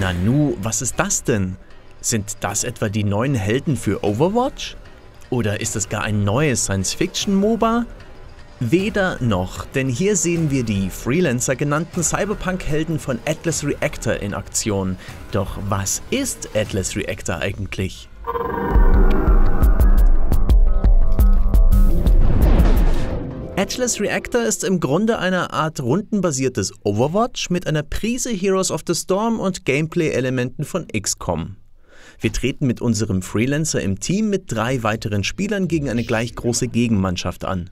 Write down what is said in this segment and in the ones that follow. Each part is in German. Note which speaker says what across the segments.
Speaker 1: Nanu, was ist das denn? Sind das etwa die neuen Helden für Overwatch? Oder ist das gar ein neues Science-Fiction-MOBA? Weder noch, denn hier sehen wir die Freelancer genannten Cyberpunk-Helden von Atlas Reactor in Aktion. Doch was ist Atlas Reactor eigentlich? Matchless Reactor ist im Grunde eine Art rundenbasiertes Overwatch mit einer Prise Heroes of the Storm und Gameplay-Elementen von XCOM. Wir treten mit unserem Freelancer im Team mit drei weiteren Spielern gegen eine gleich große Gegenmannschaft an.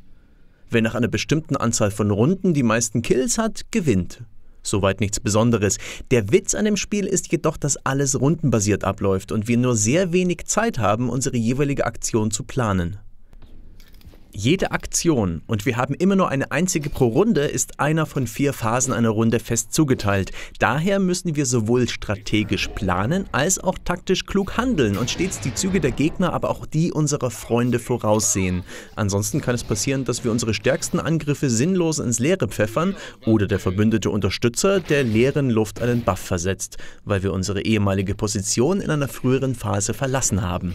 Speaker 1: Wer nach einer bestimmten Anzahl von Runden die meisten Kills hat, gewinnt. Soweit nichts Besonderes. Der Witz an dem Spiel ist jedoch, dass alles rundenbasiert abläuft und wir nur sehr wenig Zeit haben, unsere jeweilige Aktion zu planen jede Aktion, und wir haben immer nur eine einzige pro Runde, ist einer von vier Phasen einer Runde fest zugeteilt. Daher müssen wir sowohl strategisch planen als auch taktisch klug handeln und stets die Züge der Gegner, aber auch die unserer Freunde voraussehen. Ansonsten kann es passieren, dass wir unsere stärksten Angriffe sinnlos ins Leere pfeffern oder der verbündete Unterstützer der leeren Luft einen Buff versetzt, weil wir unsere ehemalige Position in einer früheren Phase verlassen haben.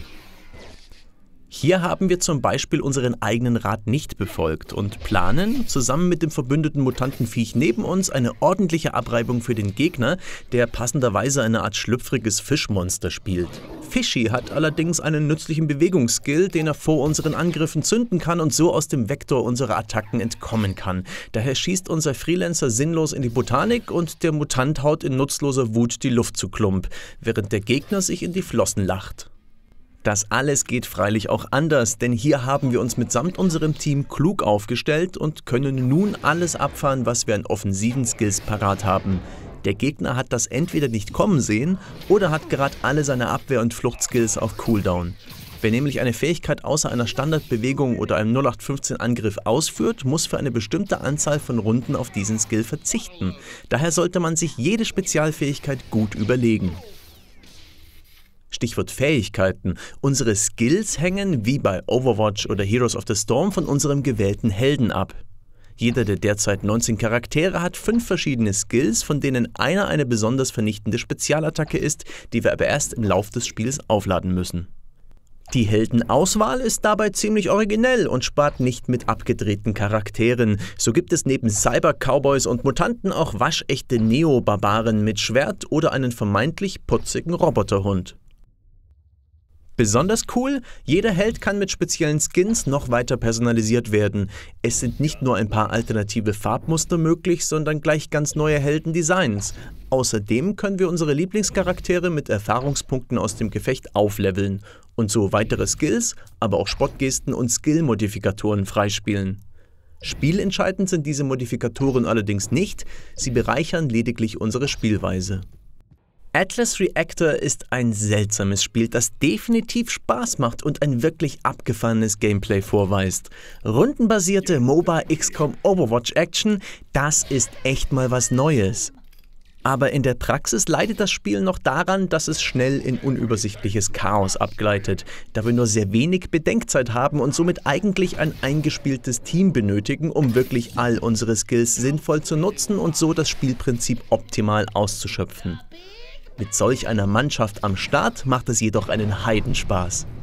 Speaker 1: Hier haben wir zum Beispiel unseren eigenen Rat nicht befolgt und planen, zusammen mit dem verbündeten Mutantenviech neben uns, eine ordentliche Abreibung für den Gegner, der passenderweise eine Art schlüpfriges Fischmonster spielt. Fischi hat allerdings einen nützlichen Bewegungsskill, den er vor unseren Angriffen zünden kann und so aus dem Vektor unserer Attacken entkommen kann. Daher schießt unser Freelancer sinnlos in die Botanik und der Mutant haut in nutzloser Wut die Luft zu Klump, während der Gegner sich in die Flossen lacht. Das alles geht freilich auch anders, denn hier haben wir uns mitsamt unserem Team klug aufgestellt und können nun alles abfahren, was wir an offensiven Skills parat haben. Der Gegner hat das entweder nicht kommen sehen oder hat gerade alle seine Abwehr- und Fluchtskills auf Cooldown. Wer nämlich eine Fähigkeit außer einer Standardbewegung oder einem 0815-Angriff ausführt, muss für eine bestimmte Anzahl von Runden auf diesen Skill verzichten. Daher sollte man sich jede Spezialfähigkeit gut überlegen. Stichwort Fähigkeiten. Unsere Skills hängen, wie bei Overwatch oder Heroes of the Storm, von unserem gewählten Helden ab. Jeder der derzeit 19 Charaktere hat fünf verschiedene Skills, von denen einer eine besonders vernichtende Spezialattacke ist, die wir aber erst im Lauf des Spiels aufladen müssen. Die Heldenauswahl ist dabei ziemlich originell und spart nicht mit abgedrehten Charakteren. So gibt es neben Cyber-Cowboys und Mutanten auch waschechte Neo-Barbaren mit Schwert oder einen vermeintlich putzigen Roboterhund. Besonders cool, jeder Held kann mit speziellen Skins noch weiter personalisiert werden. Es sind nicht nur ein paar alternative Farbmuster möglich, sondern gleich ganz neue Heldendesigns. Außerdem können wir unsere Lieblingscharaktere mit Erfahrungspunkten aus dem Gefecht aufleveln und so weitere Skills, aber auch Spottgesten und Skill-Modifikatoren freispielen. Spielentscheidend sind diese Modifikatoren allerdings nicht, sie bereichern lediglich unsere Spielweise. Atlas Reactor ist ein seltsames Spiel, das definitiv Spaß macht und ein wirklich abgefahrenes Gameplay vorweist. Rundenbasierte MOBA XCOM Overwatch Action, das ist echt mal was Neues. Aber in der Praxis leidet das Spiel noch daran, dass es schnell in unübersichtliches Chaos abgleitet, da wir nur sehr wenig Bedenkzeit haben und somit eigentlich ein eingespieltes Team benötigen, um wirklich all unsere Skills sinnvoll zu nutzen und so das Spielprinzip optimal auszuschöpfen. Mit solch einer Mannschaft am Start macht es jedoch einen Heidenspaß.